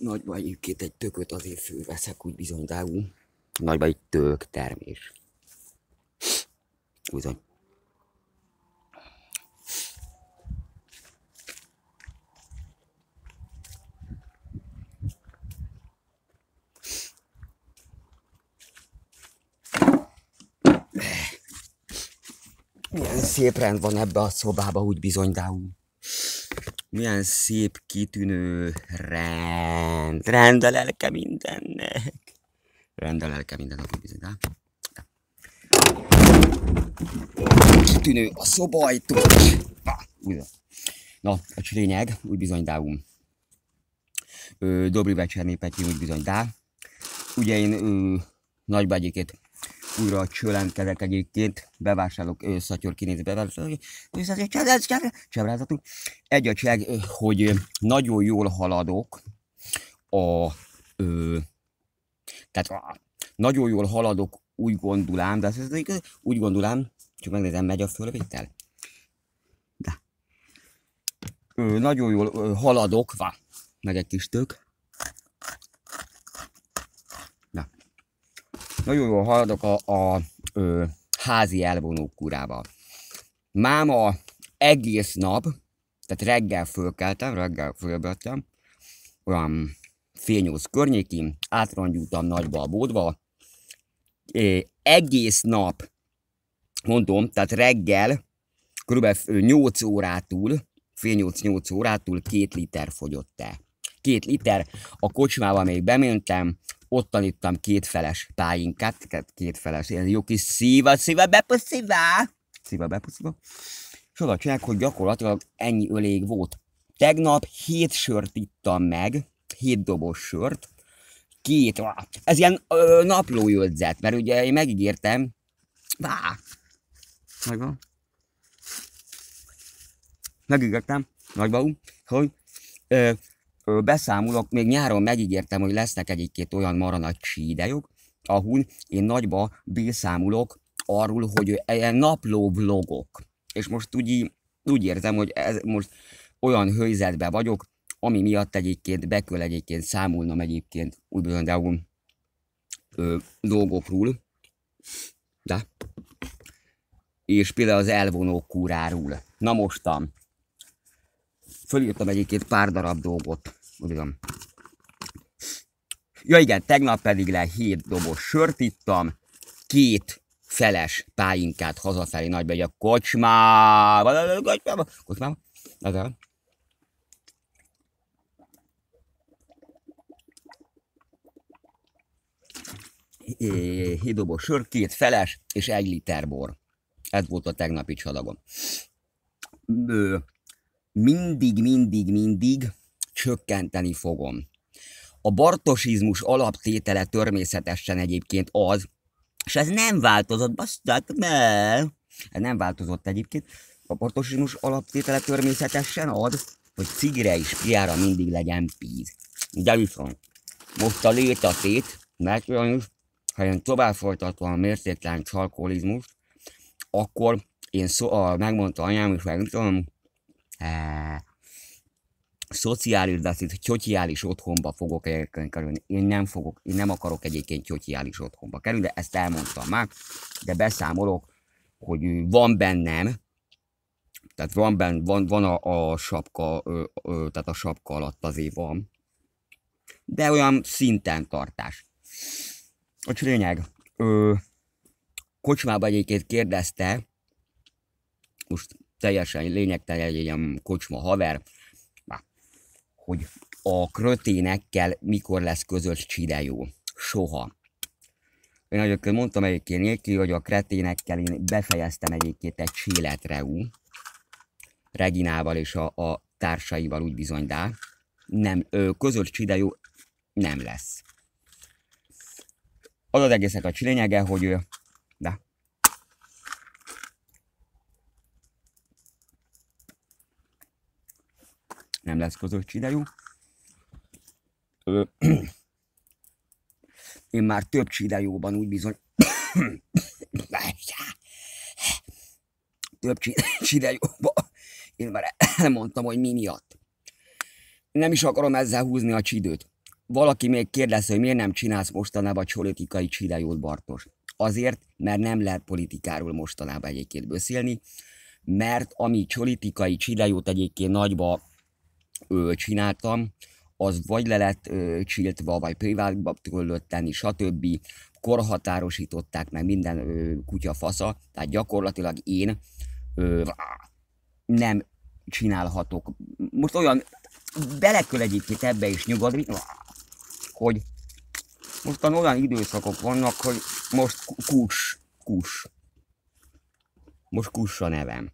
nagyba egyébként egy tököt azért főveszek, úgy bizony, dágú. Nagyba egy tök termés. Bizony. Milyen szép rend van ebbe a szobába, úgy bizony, dáú. Milyen szép, kitűnő rend. Rend a lelke mindennek. Rend a lelke mindennek, bizony, de? Kitűnő a szobajtó. Na, a lényeg, úgy bizony, dáum. Dobri becserni Petyin, úgy bizony, de. Ugye én nagybágyikét újra csölentkezek egyébként, bevásárolok ő, szatyor kinézi, bevásárolok, Egy a cseg, hogy nagyon jól haladok a, ö, tehát a, nagyon jól haladok, úgy gondolám, de ez, úgy gondolám, csak megnézem, megy a fölvétel. De. Ö, nagyon jól ö, haladok, va, meg egy kis tök. nagyon jól haladok a, a ö, házi elvonók kurával. Máma egész nap, tehát reggel fölkeltem, reggel fölbettem, olyan fél nyolc környékén, átrangyultam nagyba a bódba, é, egész nap, mondom, tehát reggel, körülbelül 8 órától, fél 8-8 órától két liter fogyott el. Két liter, a kocsmába még bementem, ott tanítottam kétfeles pálinkát, kétfeles, ilyen jó kis szíva, szíva, bepuszíva, szíva, bepuszíva. És oda csinálják, hogy gyakorlatilag ennyi ölég volt. Tegnap hét sört ittam meg, hét dobos sört, két, ez ilyen ö, naplójödzet, mert ugye én megígértem, vá, Megvan. Megígértem, nagybaú, hogy ö, beszámolok, még nyáron megígértem, hogy lesznek egy-két olyan marha nagy csídejük, ahol én nagyba beszámolok arról, hogy napló vlogok. És most úgy, úgy érzem, hogy ez most olyan helyzetben vagyok, ami miatt egyébként be kell egyébként számolnom egyébként úgy például ö, dolgokról, de és például az elvonó kúráról. Na mostan, fölírtam egyébként pár darab dolgot. Tudom. Ja igen, tegnap pedig le hét dobos sört ittam, két feles pálinkát hazafelé nagybegy a kocsmába, kocsmába, kocsmába, kocsmába. hidobos sör, két feles és egy liter bor. Ez volt a tegnapi csalagom. Mindig, mindig, mindig csökkenteni fogom. A bartosizmus alaptétele természetesen egyébként az, és ez nem változott, baszták meg! Ez nem változott egyébként. A bartosizmus alaptétele természetesen az, hogy cigre és piára mindig legyen píz. De viszont most a létatét, mert ugyanis, ha én tovább folytatom a mértéktelen csalkolizmust, akkor én szó, a, megmondta anyám, és megmondtam, szociális, de azt itt otthonba fogok kerülni. Én nem fogok, én nem akarok egyébként tyotyiális otthonba kerülni, de ezt elmondtam már, de beszámolok, hogy van bennem, tehát van, ben, van, van a, a sapka, ö, ö, tehát a sapka alatt azért van, de olyan szinten tartás. A lényeg, ö, kocsmába egyébként kérdezte, most teljesen lényegtelen egy ilyen kocsma haver, hogy a kröténekkel mikor lesz közös csidejó. Soha. Én egyébként mondtam egyébként neki, hogy a kreténekkel én befejeztem egyébként egy ú, Reginával és a, a társaival úgy bizony, de nem, ö, közös csidejó nem lesz. Az az egésznek a csilényege, hogy nem lesz közös csidejú. Én már több csidejúban úgy bizony... több csidejúban... én már elmondtam, hogy mi miatt. Nem is akarom ezzel húzni a csidőt. Valaki még kérdezte, hogy miért nem csinálsz mostanában csolitikai csidejót, Bartos. Azért, mert nem lehet politikáról mostanában egyébként beszélni, mert ami politikai csidejót egyébként nagyba csináltam, az vagy le lett ö, csiltva, vagy privátba tudott lenni, stb. Korhatárosították meg minden ö, kutya fasza, tehát gyakorlatilag én ö, nem csinálhatok. Most olyan belekül egyébként ebbe is nyugodni, hogy mostan olyan időszakok vannak, hogy most kus, kus. Most kus a nevem.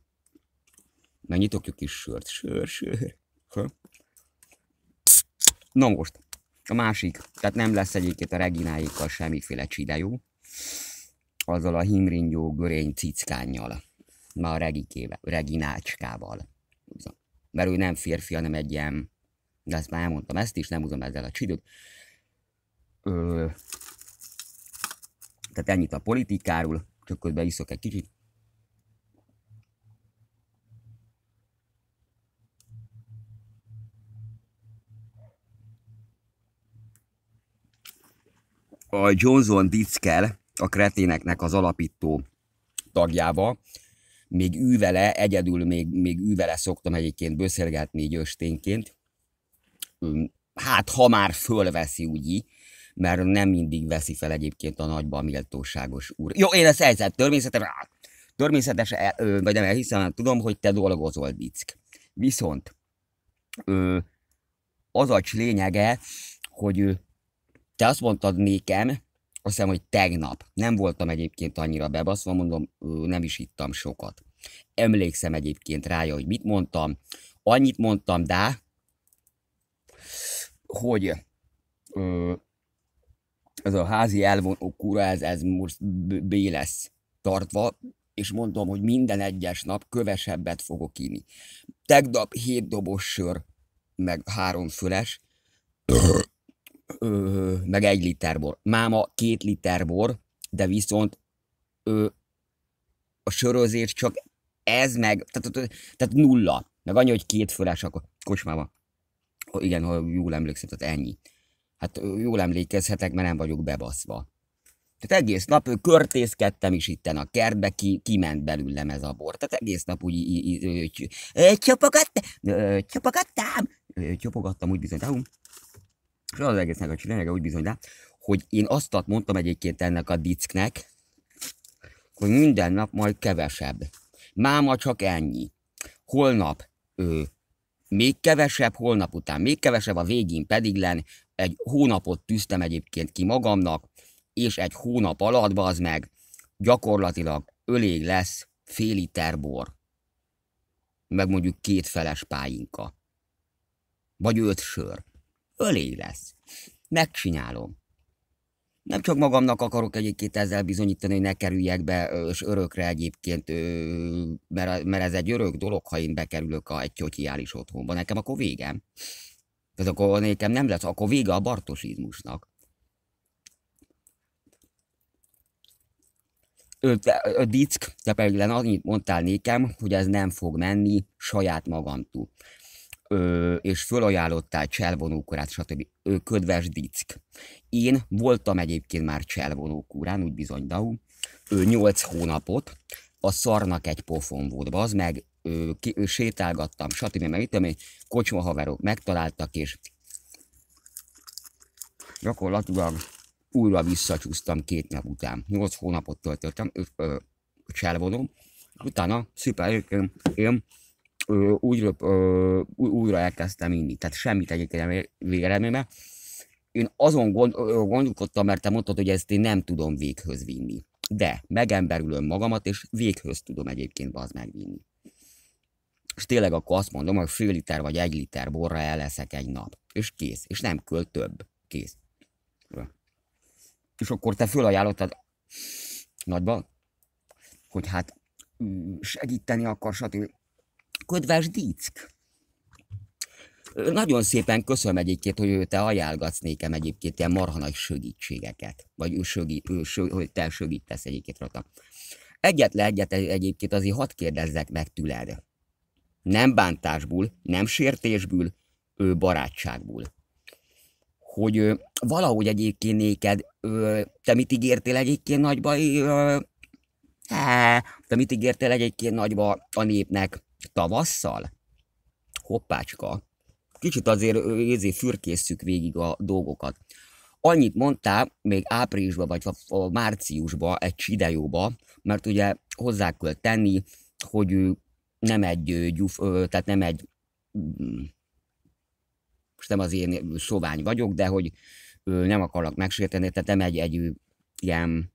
Megnyitok egy kis sört, sör, sör. Na most, a másik, tehát nem lesz egyébként a regináikkal semmiféle jó, azzal a himringyó görény cickánnyal, már a regikével, reginácskával. Mert ő nem férfi, hanem egy ilyen, de ezt már elmondtam ezt is, nem húzom ezzel a csidőt. Ö, tehát ennyit a politikáról, csak közben iszok egy kicsit. a Johnson Dickel, a kreténeknek az alapító tagjával, még ővele, egyedül még, még ővele szoktam egyébként beszélgetni így östénként. Hát, ha már fölveszi úgy így, mert nem mindig veszi fel egyébként a nagyban méltóságos úr. Jó, én ezt helyzet, természetesen, természetesen, vagy nem, hiszen tudom, hogy te dolgozol, Dick. Viszont az a lényege, hogy te azt mondtad nékem, azt hiszem, hogy tegnap, nem voltam egyébként annyira bebaszva, mondom, nem is ittam sokat. Emlékszem egyébként rája, hogy mit mondtam. Annyit mondtam, de hogy ö, ez a házi elvonó kura, ez, ez most b lesz tartva, és mondom, hogy minden egyes nap kövesebbet fogok inni. Tegnap hét dobos sör, meg három füles, ö, meg egy liter bor. Máma két liter bor, de viszont ö, a sörözés csak ez meg, tehát, tehát nulla. Meg annyi, hogy két fölás a kocsmába. Oh, igen, ha jól emlékszem, tehát ennyi. Hát jól emlékezhetek, mert nem vagyok bebaszva. Tehát egész nap körtészkedtem is itten a kertbe, ki, kiment belőlem ez a bor. Tehát egész nap úgy csopogattam, csopogattam, csopogattam úgy bizony külön az egésznek a csinálja, úgy bizony le, hogy én azt mondtam egyébként ennek a dicknek, hogy minden nap majd kevesebb. Máma csak ennyi. Holnap ő, még kevesebb, holnap után még kevesebb, a végén pedig len egy hónapot tűztem egyébként ki magamnak, és egy hónap alatt az meg gyakorlatilag ölég lesz fél liter bor, meg mondjuk két feles pálinka, vagy öt sör. Ölé lesz. Megcsinálom. Nem csak magamnak akarok egyébként ezzel bizonyítani, hogy ne kerüljek be, és örökre egyébként, mert, mert ez egy örök dolog, ha én bekerülök a egy tyotyiális otthonba. Nekem akkor végem. Tehát akkor nekem nem lesz, akkor vége a bartosizmusnak. a dick, te pedig annyit mondtál nékem, hogy ez nem fog menni saját magamtól ö, és fölajánlottál cselvonókorát, stb. Ö, ködves dick. Én voltam egyébként már cselvonókúrán, úgy bizony Dau, ö, 8 hónapot, a szarnak egy pofon volt, az meg ö, ki, ö, sétálgattam, stb. meg itt, ami kocsma haverok megtaláltak, és gyakorlatilag újra visszacsúsztam két nap után. 8 hónapot töltöttem, és ö, utána szüper, én, én újra, újra elkezdtem inni, tehát semmit egyébként végeredményben. Én azon gond, gondolkodtam, mert te mondtad, hogy ezt én nem tudom véghöz vinni. De megemberülöm magamat, és véghöz tudom egyébként az megvinni. És tényleg akkor azt mondom, hogy fél liter vagy egy liter borra eleszek egy nap. És kész. És nem költ több. Kész. És akkor te fölajánlottad nagyba, hogy hát mm, segíteni akar, stb. Ködves Díck. Nagyon szépen köszönöm egyébként, hogy ő te ajánlgatsz nékem egyébként ilyen marha nagy segítségeket. Vagy ő, segít, ő sö, hogy te segítesz egyébként rajta. Egyetlen egyet egyébként azért hadd kérdezzek meg tüled. Nem bántásból, nem sértésből, ő barátságból. Hogy ö, valahogy egyébként néked, ö, te mit ígértél egyébként nagyba, ö, te mit ígértél egyébként nagyba a népnek, tavasszal, hoppácska, kicsit azért ézé fürkészszük végig a dolgokat. Annyit mondtál még áprilisban vagy a márciusban egy csidejóba, mert ugye hozzá kell tenni, hogy ő nem egy gyuf, tehát nem egy mm, most nem az én sovány vagyok, de hogy nem akarok megsérteni, tehát nem egy, egy ilyen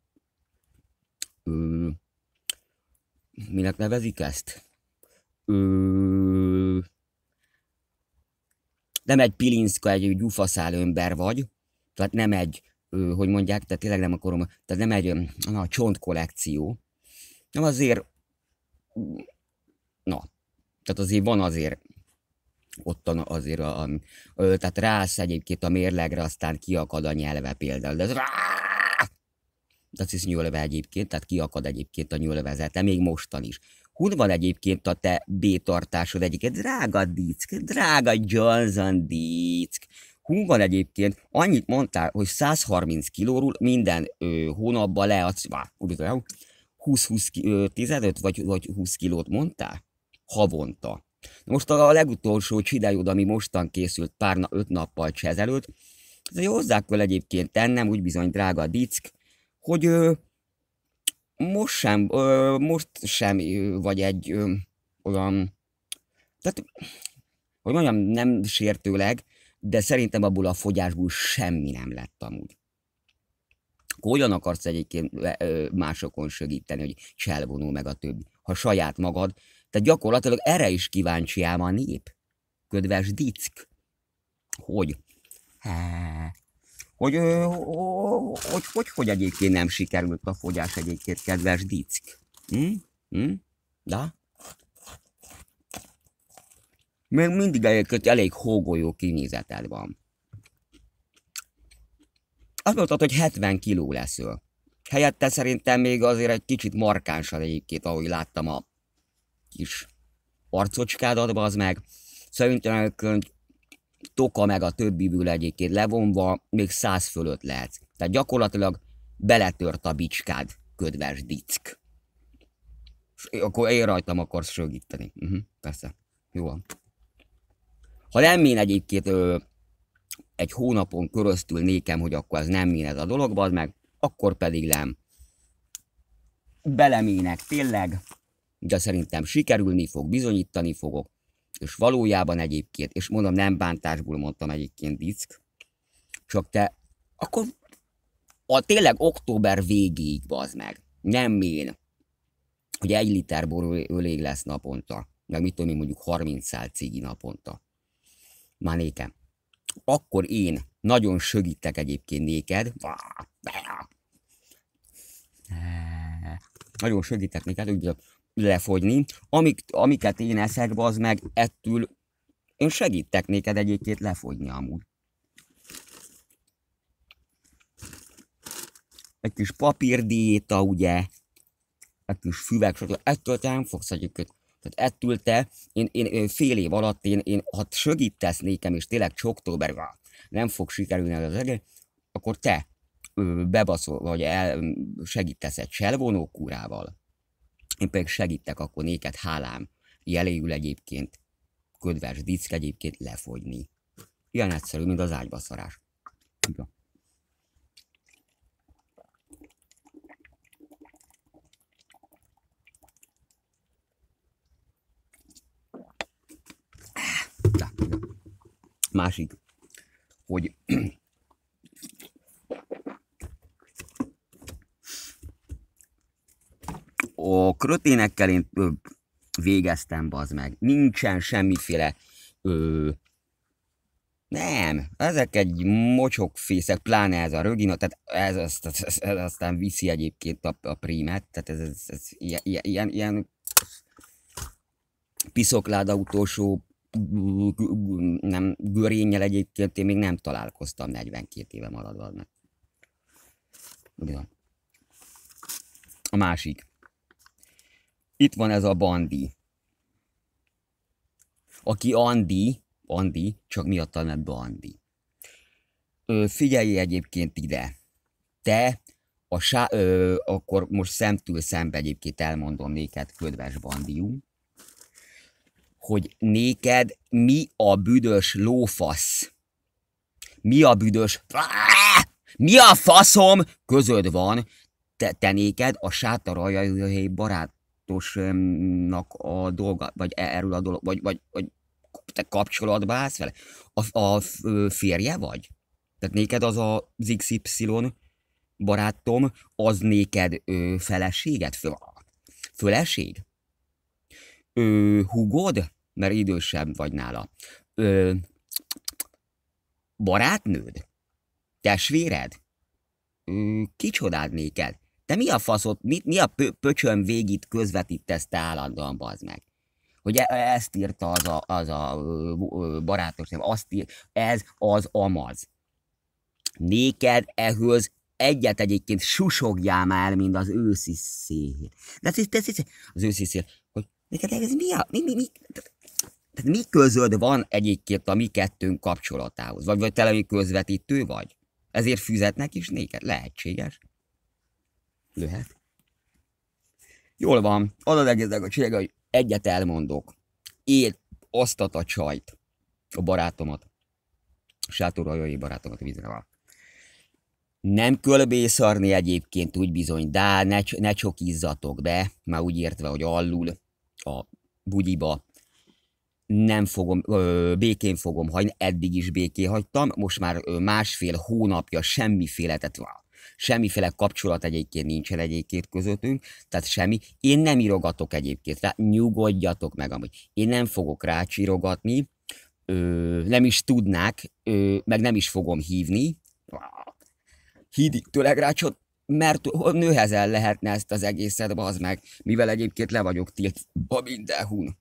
minek nevezik ezt? ö, nem egy Pilinszka, egy gyufaszál ember vagy, tehát nem egy, ö, hogy mondják, tehát tényleg nem akarom, tehát nem egy na, csontkollekció, nem azért, na, tehát azért van azért ottan azért, a, a, a, tehát rász egyébként a mérlegre, aztán kiakad a nyelve például, de ez rá, tehát ez nyúlve egyébként, tehát kiakad egyébként a nyúlvezete, még mostan is. Hun van egyébként a te B-tartásod egyik, drága dick, drága Johnson dick. Hun van egyébként, annyit mondtál, hogy 130 kilóról minden ö, hónapban leadsz, vá, 20-15 vagy, vagy 20 kilót mondtál? Havonta. Most a legutolsó csidájod, ami mostan készült pár na, öt nappal ezelőtt, ez hozzá kell egyébként tennem, úgy bizony drága dick, hogy ö, most sem, ö, most sem vagy egy ö, olyan, tehát, hogy mondjam, nem sértőleg, de szerintem abból a fogyásból semmi nem lett amúgy. Hogyan akarsz egyébként másokon segíteni, hogy cselvonul meg a többi, ha saját magad, tehát gyakorlatilag erre is kíváncsi ám a nép. Ködves dick. Hogy? Há, hogy hogy, hogy, hogy egyébként nem sikerült a fogyás egyébként, kedves dick. Hm? Hm? Da? Még mindig elég, elég hógolyó kinézeted van. Azt mondtad, hogy 70 kiló leszül. Helyette szerintem még azért egy kicsit markánsan egyébként, ahogy láttam a kis arcocskádatba az meg. Szerintem Toka meg a többiből egyébként levonva még száz fölött lehet. Tehát gyakorlatilag beletört a bicskád, ködves dick. És akkor én rajtam akarsz segíteni. Uh-huh, persze. Jó van. Ha nem én egyébként ö, egy hónapon köröztül nékem, hogy akkor ez nem én ez a dolog, az meg, akkor pedig nem. Belemének tényleg, de szerintem sikerülni fog, bizonyítani fogok, és valójában egyébként, és mondom, nem bántásból mondtam egyébként diszk, csak te, akkor a tényleg október végéig bazd meg, nem én, hogy egy liter bor ölég lesz naponta, meg mit tudom én, mondjuk 30 szál cigi naponta. Már nékem. Akkor én nagyon segítek egyébként néked. Nagyon segítek neked, úgy lefogyni. Amik, amiket én eszek, az meg ettől én segítek néked egyébként lefogyni amúgy. Egy kis papírdiéta, ugye? Egy kis füvek, stb. Ettől te nem fogsz egyébként. Tehát ettől te, én, én, én fél év alatt, én, én ha segítesz nékem, és tényleg csoktóber nem fog sikerülni az egész, akkor te bebaszol, vagy el, segítesz egy selvonókúrával, én pedig segítek akkor néked, hálám, jeléül egyébként, ködves dick egyébként lefogyni. Ilyen egyszerű, mint az ágyba szarás. Ja. másik, hogy a kröténekkel én ö, végeztem, bazd meg. Nincsen semmiféle ö, nem, ezek egy mocsokfészek, pláne ez a rögina, tehát ez, ez, ez, ez, aztán viszi egyébként a, a prímet, tehát ez, ez, ez ilyen, ilyen, ilyen piszokláda utolsó nem, görényel egyébként én még nem találkoztam 42 éve maradva. A másik. Itt van ez a Bandi. Aki Andi, Andi, csak a nem Andi. Ö, figyelj egyébként ide. Te, a sá, ö, akkor most szemtől szembe egyébként elmondom néked, ködves Bandium, hogy néked mi a büdös lófasz? Mi a büdös... Mi a faszom közöd van, te, te néked a sátor barát, kontaktusnak a dolga, vagy e- erről a dolog, vagy, vagy, vagy te kapcsolatba állsz vele? A, a férje vagy? Tehát néked az a XY barátom, az néked ö, feleséged? Fö, föleség? Ö, hugod? Mert idősebb vagy nála. Ö, barátnőd? Testvéred? Ö, kicsodád néked? Te mi a faszot, mi, mi a pö, pöcsön végit közvetítesz te állandóan, bazd meg? Hogy e, ezt írta az a, az a barátok, nem, azt ír, ez az amaz. Néked ehhez egyet egyébként susogjál már, mint az őszi szél. De ez, ez, ez, az őszi szél, hogy neked ez mi a, mi, mi, mi, tehát mi közöd van egyébként a mi kettőnk kapcsolatához? Vagy, vagy te közvetítő vagy? Ezért füzetnek is néked? Lehetséges. Lehet. Jól van, az az egész a csillag, hogy egyet elmondok. Én osztat a csajt, a barátomat, sátorhajói barátomat a vízre van. Nem kölbészarni egyébként úgy bizony, de ne, ne csak izzatok be, már úgy értve, hogy allul a bugyiba. Nem fogom, ö, békén fogom hagyni, eddig is békén hagytam, most már ö, másfél hónapja semmiféle, tehát semmiféle kapcsolat egyébként nincsen egyébként közöttünk, tehát semmi. Én nem írogatok egyébként tehát nyugodjatok meg amúgy. Én nem fogok rácsirogatni, ö, nem is tudnák, ö, meg nem is fogom hívni. Hídik tőleg rácsot, mert nőhezen lehetne ezt az egészet, az meg, mivel egyébként le vagyok tiltva mindenhún.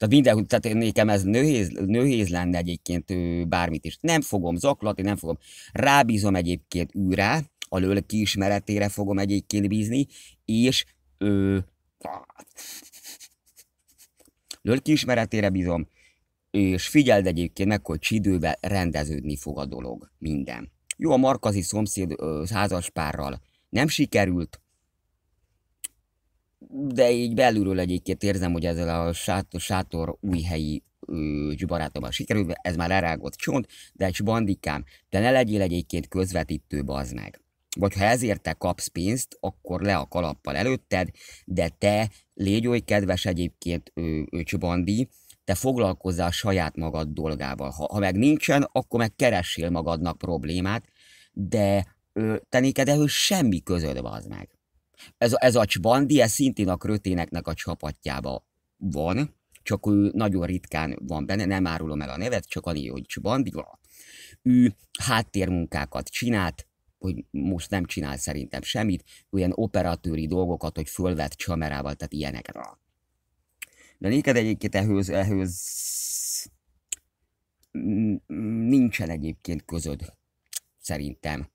Tehát mindenhol, tehát nekem ez nőhéz, nőhéz lenne egyébként bármit is. Nem fogom zaklatni, nem fogom. Rábízom egyébként űrá, a lelki ismeretére fogom egyébként bízni, és ő... lelki ismeretére bízom, és figyeld egyébként meg, hogy csidővel rendeződni fog a dolog, minden. Jó, a markazi szomszéd ö, párral nem sikerült, de így belülről egyébként érzem, hogy ezzel a sátor, sátor helyi barátommal sikerült, ez már lerágott csont, de egy bandikám, te ne legyél egyébként közvetítő, bazd meg. Vagy ha ezért te kapsz pénzt, akkor le a kalappal előtted, de te légy oly kedves egyébként ő, ő Csubandi, te foglalkozzál saját magad dolgával. Ha, ha meg nincsen, akkor meg keressél magadnak problémát, de te néked ehhez semmi közöd bazd meg. Ez, ez a Csvandi, ez szintén a Kröténeknek a csapatjába van, csak ő nagyon ritkán van benne, nem árulom el a nevet, csak annyi, hogy Csvandi van. Ő háttérmunkákat csinált, hogy most nem csinál szerintem semmit, olyan operatőri dolgokat, hogy fölvett csamerával, tehát ilyeneket. De néked egyébként ehhez, ehhez nincsen egyébként közöd, szerintem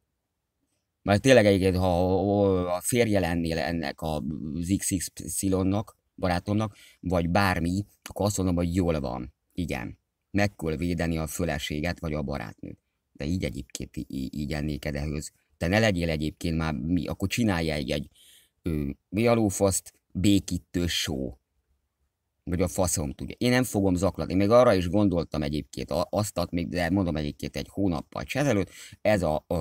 mert tényleg egyébként, ha a férje lennél ennek a xy barátomnak, vagy bármi, akkor azt mondom, hogy jól van. Igen. Meg kell védeni a föleséget, vagy a barátnőt. De így egyébként így, ennéked ehhez. Te ne legyél egyébként már mi, akkor csinálj egy, egy ö, mi alófaszt, békítő show vagy a faszom tudja. Én nem fogom zaklatni. Még arra is gondoltam egyébként azt, még, de mondom egyébként egy hónappal ezelőtt, ez a, a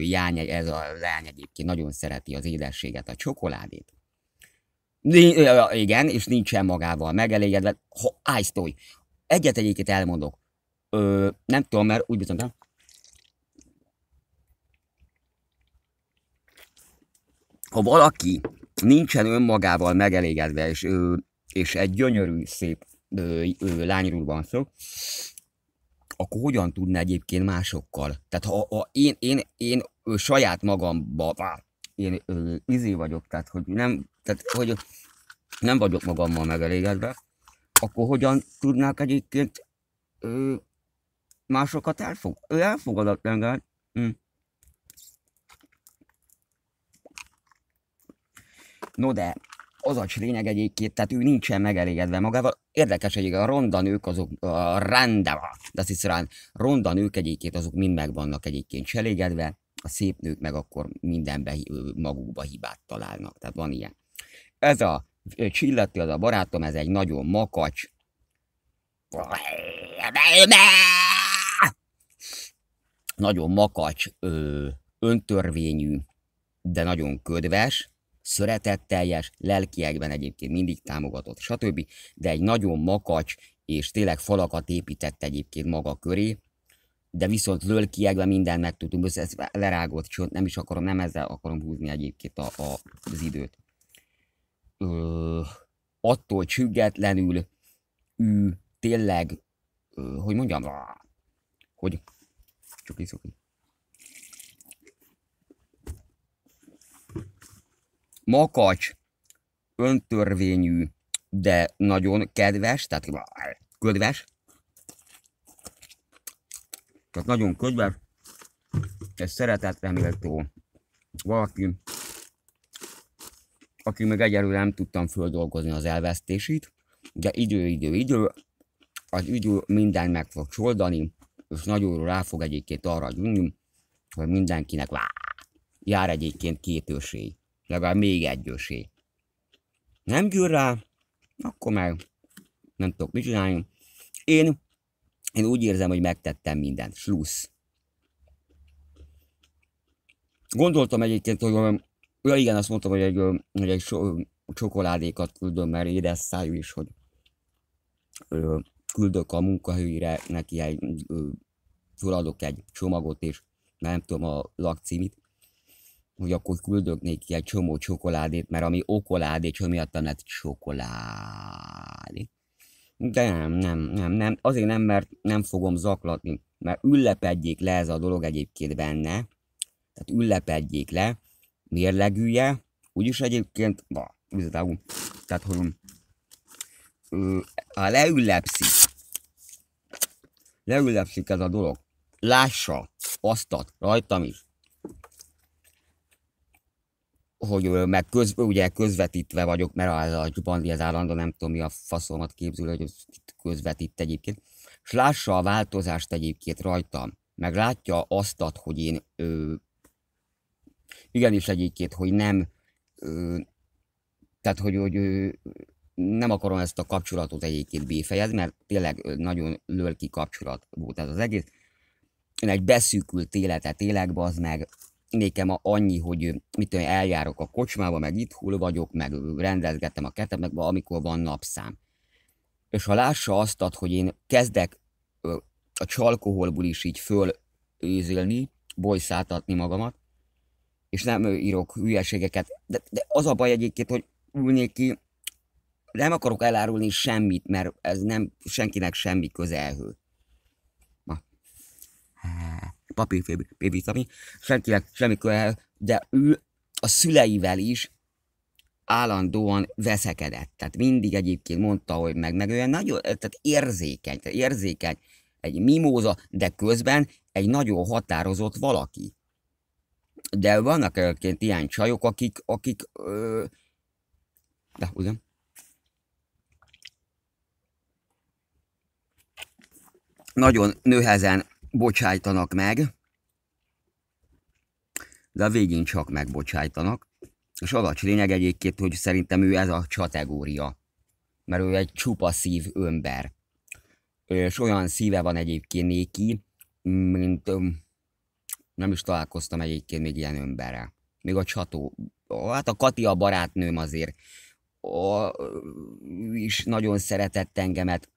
jány, ez a lány egyébként nagyon szereti az édességet, a csokoládét. Igen, és nincsen magával megelégedve. Ha, sztój. Egyet egyébként elmondok. Ö, nem tudom, mert úgy bizony, ha valaki nincsen önmagával megelégedve, és ö, és egy gyönyörű, szép ö, ö, lányról van szó, akkor hogyan tudna egyébként másokkal? Tehát ha, ha én, én, én ö, saját magamba, bá, én ö, izé vagyok, tehát hogy nem, tehát hogy nem vagyok magammal megelégedve, akkor hogyan tudnák egyébként ö, másokat elfog, ö, elfogadott engem? Hm. No de, az a lényeg egyébként, tehát ő nincsen megelégedve magával. Érdekes egyébként, a ronda nők azok, a randava, de azt hiszem, ronda nők egyébként azok mind meg vannak egyébként cselégedve, a szép nők meg akkor mindenbe magukba hibát találnak. Tehát van ilyen. Ez a csillati, az a barátom, ez egy nagyon makacs. Nagyon makacs, öntörvényű, de nagyon ködves szeretetteljes, lelkiekben egyébként mindig támogatott, stb. De egy nagyon makacs és tényleg falakat épített egyébként maga köré, de viszont lölkiekben mindent megtudtunk, össze, ez lerágott sőt, nem is akarom, nem ezzel akarom húzni egyébként a, a, az időt. Ö, attól csüggetlenül ő tényleg, ö, hogy mondjam, hogy csak iszok így. makacs, öntörvényű, de nagyon kedves, tehát ködves. Tehát nagyon ködves, és szeretetre méltó valaki, aki még egyelőre nem tudtam földolgozni az elvesztését, de idő, idő, idő, az idő minden meg fog csoldani, és nagyon rá fog egyébként arra gyűnni, hogy mindenkinek vá, jár egyébként két ősély. Legalább még egy ösé. Nem gyűr rá, akkor meg nem tudok mit csinálni. Én, én úgy érzem, hogy megtettem mindent. Slusz. Gondoltam egyébként, hogy ja igen, azt mondtam, hogy egy, hogy egy so, csokoládékat küldöm, mert édes szájú is, hogy ö, küldök a munkahelyére neki egy, ö, föladok egy csomagot, és nem tudom a lakcímit hogy akkor küldök neki egy csomó csokoládét, mert ami okoládé, csak miatt lett csokoládé. De nem, nem, nem, nem. Azért nem, mert nem fogom zaklatni, mert ülepedjék le ez a dolog egyébként benne. Tehát ülepedjék le, mérlegülje, úgyis egyébként, na, üzletául, tehát hogy ha leüllepszik, leüllepszik ez a dolog, lássa azt rajtam is, hogy meg köz, ugye közvetítve vagyok, mert az a Bandi az állandó nem tudom mi a faszomat képzül, hogy közvetít egyébként, és lássa a változást egyébként rajtam, meg látja azt, hogy én ö, igenis egyébként, hogy nem, ö, tehát hogy, hogy ö, nem akarom ezt a kapcsolatot egyébként befejezni, mert tényleg nagyon lölki kapcsolat volt ez az egész. Én egy beszűkült életet élek, az meg nékem annyi, hogy mit tudom, eljárok a kocsmába, meg itt hol vagyok, meg rendezgetem a kertet, meg amikor van napszám. És ha lássa azt, hogy én kezdek a csalkoholból is így fölőzélni, bolyszáltatni magamat, és nem írok hülyeségeket. De, de az a baj egyébként, hogy ülnék ki, nem akarok elárulni semmit, mert ez nem senkinek semmi közelhő. Ma papírvitamin, senkinek semmi közel, de ő a szüleivel is állandóan veszekedett. Tehát mindig egyébként mondta, hogy meg, meg olyan nagyon tehát érzékeny, tehát érzékeny, egy mimóza, de közben egy nagyon határozott valaki. De vannak egyébként ilyen csajok, akik, akik ö, de ugyan. Nagyon nőhezen bocsájtanak meg, de a végén csak megbocsájtanak. És Alacs lényeg egyébként, hogy szerintem ő ez a kategória, mert ő egy csupa szív ember. És olyan szíve van egyébként néki, mint nem is találkoztam egyébként még ilyen emberre. Még a csató. Hát a Kati a barátnőm azért a, is nagyon szeretett engemet,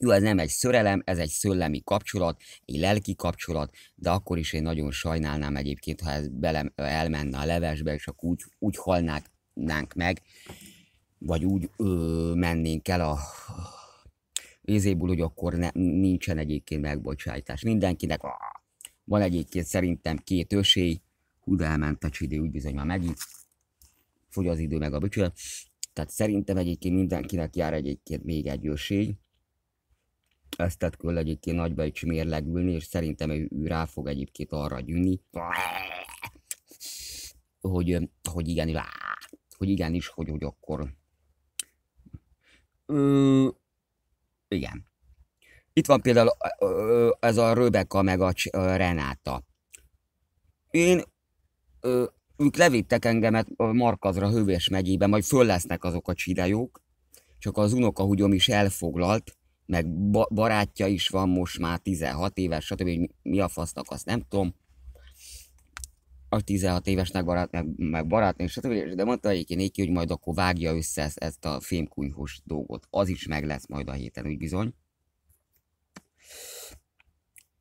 jó, ez nem egy szörelem, ez egy szöllemi kapcsolat, egy lelki kapcsolat, de akkor is én nagyon sajnálnám egyébként, ha ez bele, elmenne a levesbe, és akkor úgy, úgy halnánk meg, vagy úgy ö, mennénk el a vízéből, hogy akkor ne, nincsen egyébként megbocsájtás. Mindenkinek á, van egyébként szerintem két ösély, hú, de elment a csidé, úgy bizony már megint, fogy az idő meg a bücső. Tehát szerintem egyébként mindenkinek jár egyébként még egy ösély, ezt tett kell egyébként nagyba is mérlegülni, és szerintem ő, ő rá fog egyébként arra gyűni, hogy, hogy igen, hogy igenis, hogy, hogy akkor. Ö, igen. Itt van például ö, ez a Röbeka meg a Renáta. Én ö, ők levittek engemet Markazra, Hővés megyébe, majd föl lesznek azok a csidályok, csak az unoka unokahúgyom is elfoglalt, meg ba- barátja is van most már 16 éves, stb. Hogy mi a fasznak, azt nem tudom. A 16 évesnek barát, meg, meg barátnő, stb. De mondta egyébként néki, hogy majd akkor vágja össze ezt, ezt a fémkunyhos dolgot. Az is meg lesz majd a héten, úgy bizony.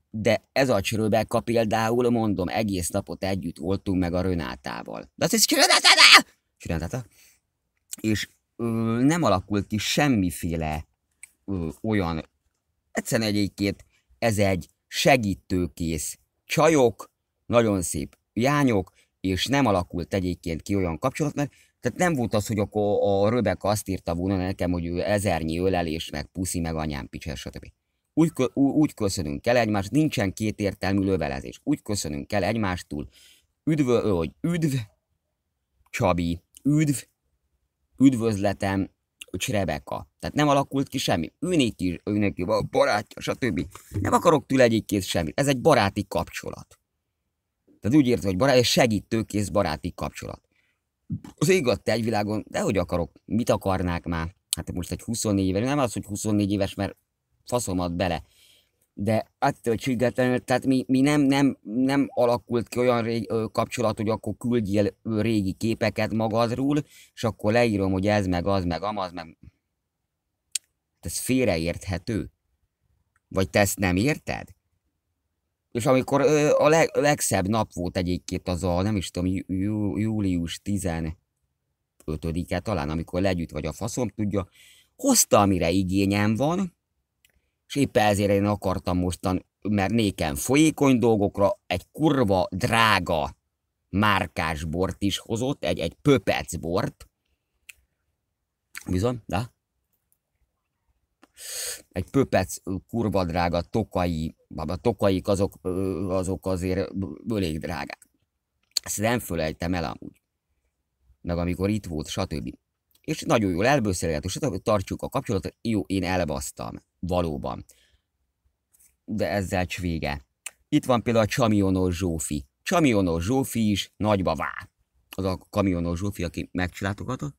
De ez a csörőbelka például, mondom, egész napot együtt voltunk meg a Rönátával. De az is Renátáta! És ö, nem alakult ki semmiféle ö, olyan, egyszerűen egyébként ez egy segítőkész csajok, nagyon szép jányok, és nem alakult egyébként ki olyan kapcsolat, mert tehát nem volt az, hogy akkor a Röbek azt írta volna nekem, hogy ő ezernyi ölelés, meg puszi, meg anyám picse, stb. Úgy, úgy köszönünk el egymást, nincsen kétértelmű lövelezés. Úgy köszönünk el egymástól. Üdvö, hogy üdv, Csabi, üdv, üdvözletem, Kovács Rebeka. Tehát nem alakult ki semmi. Ő neki, ő neki van barátja, stb. Nem akarok tőle egyébként semmit. Ez egy baráti kapcsolat. Tehát úgy értve, hogy barát, segítőkész baráti kapcsolat. Az te egy világon, de hogy akarok, mit akarnák már? Hát most egy 24 éves, nem az, hogy 24 éves, mert faszomat bele de attól függetlenül, tehát mi, mi nem, nem, nem alakult ki olyan régi, ö, kapcsolat, hogy akkor küldjél régi képeket magadról, és akkor leírom, hogy ez meg az, meg amaz, meg... Hát ez félreérthető? Vagy te ezt nem érted? És amikor ö, a leg, legszebb nap volt egyébként az a, nem is tudom, jú, jú, július 15-e talán, amikor legyütt vagy a faszom tudja, hozta, amire igényem van, és éppen ezért én akartam mostan, mert néken folyékony dolgokra egy kurva drága márkás bort is hozott, egy, egy pöpec bort. Bizony, de? Egy pöpec kurva drága tokai, a tokaik azok, azok azért bőleg drágák. Ezt nem fölejtem el amúgy. Meg amikor itt volt, stb. És nagyon jól elbőszerelhető, stb. tartjuk a kapcsolatot, jó, én elbasztam valóban. De ezzel vége. Itt van például a Csamionó Zsófi. Csamionó Zsófi is nagyba vá. Az a Kamionó Zsófi, aki megcsináltogatott.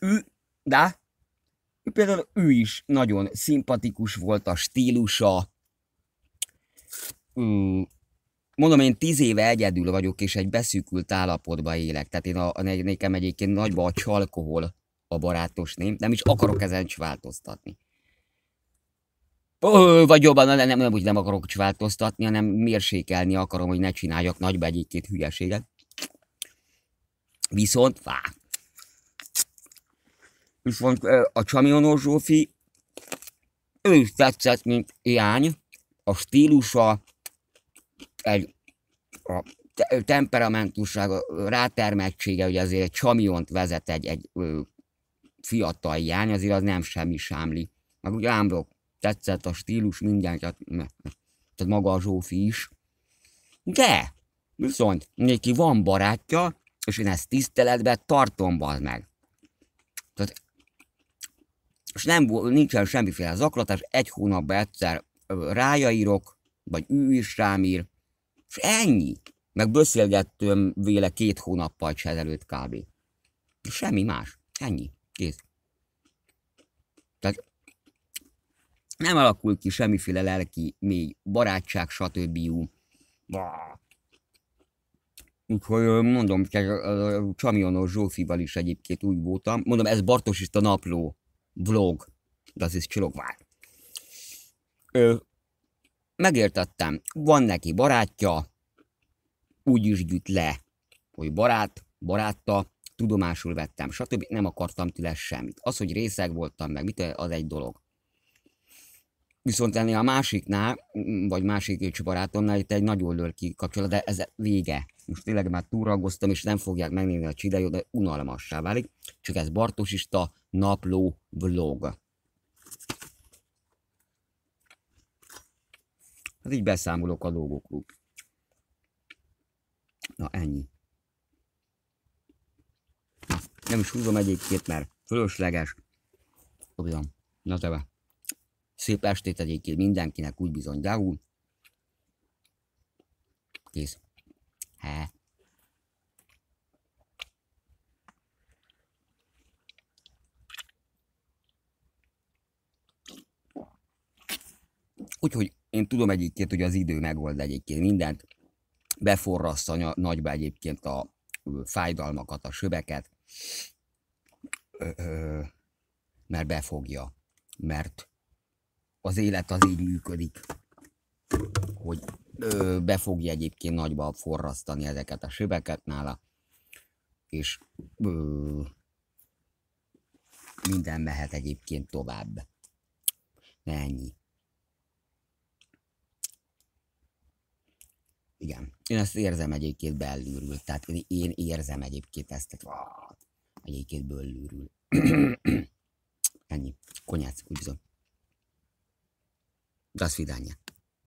Ő, de ő például ő is nagyon szimpatikus volt a stílusa. Mondom, én tíz éve egyedül vagyok, és egy beszűkült állapotba élek. Tehát én a, nekem egyébként nagyba a csalkohol a barátosném, nem is akarok ezen változtatni. vagy jobban, nem, nem, nem, úgy nem akarok változtatni, hanem mérsékelni akarom, hogy ne csináljak nagy egy-két hülyeséget. Viszont, fá. viszont a Csamionó Zsófi, ő is tetszett, mint Jány, a stílusa, egy, a a rátermettsége, hogy azért egy Csamiont vezet egy, egy fiatal járni, azért az nem semmi sámli. Meg úgy ámrok, tetszett a stílus, mindjárt, hát, tehát maga a Zsófi is. De, viszont neki van barátja, és én ezt tiszteletben tartom, bazd meg. Tehát, és nem, nincsen semmiféle zaklatás, egy hónapban egyszer rájaírok, vagy ő is rám ír, és ennyi. Meg beszélgettem véle két hónappal ezelőtt kb. Semmi más. Ennyi. Kész. Tehát nem alakul ki semmiféle lelki, mély barátság, stb. Úgyhogy mondom, Csamionos Zsófival is egyébként úgy voltam. Mondom, ez Bartosista napló vlog, de az is Ö, Megértettem, van neki barátja, úgy is gyűjt le, hogy barát, barátta, tudomásul vettem, stb. Nem akartam tőle semmit. Az, hogy részeg voltam meg, mit, az egy dolog. Viszont ennél a másiknál, vagy másik Ilcsi barátomnál itt egy nagyon lől ki kapcsolat, de ez vége. Most tényleg már túlragoztam, és nem fogják megnézni a csidejó, de unalmassá válik. Csak ez Bartosista napló vlog. Hát így beszámolok a dolgokról. Na ennyi. Nem is húzom egyébként, mert fölösleges. Olyan, na teve. Szép estét egyébként mindenkinek úgy bizony, úgy. Kész. hé. Úgyhogy én tudom egyébként, hogy az idő megold egyébként mindent, beforrasztja nagyba egyébként a fájdalmakat, a söveket, ö, ö, mert befogja. Mert az élet az így működik, hogy ö, befogja egyébként nagyba forrasztani ezeket a sebeket nála, és ö, minden mehet egyébként tovább. De ennyi. Igen. Én ezt érzem egyébként belülről, tehát én érzem egyébként ezt, tehát egyébként bőlülről. Ennyi. Konyát, úgy bizony. De az vidánja.